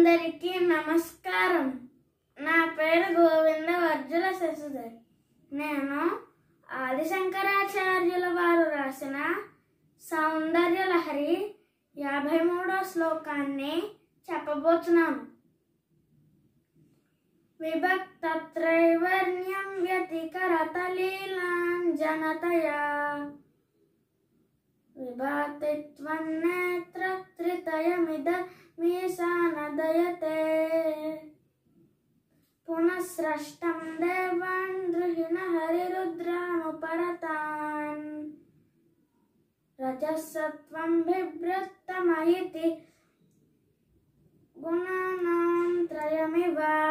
అందరికీ నమస్కారం నా పేరు గోవింద వర్జుల శశిధర్ నేను ఆదిశంకరాచార్యుల వారు రాసిన సౌందర్య లహరి యాభై మూడో శ్లోకాన్ని చెప్పబోతున్నాను విభక్తత్రైవర్ణ్యం వ్యతికరతలీలాంజనతయా విభాతిత్వన్నేత్ర త్రితయమిద दयते पुनःस्रष्टं देवान् गृहिण हरिरुद्रानुपरतान् रजसत्त्वं बिभ्रत्तमयिति गुणानां त्रयमिव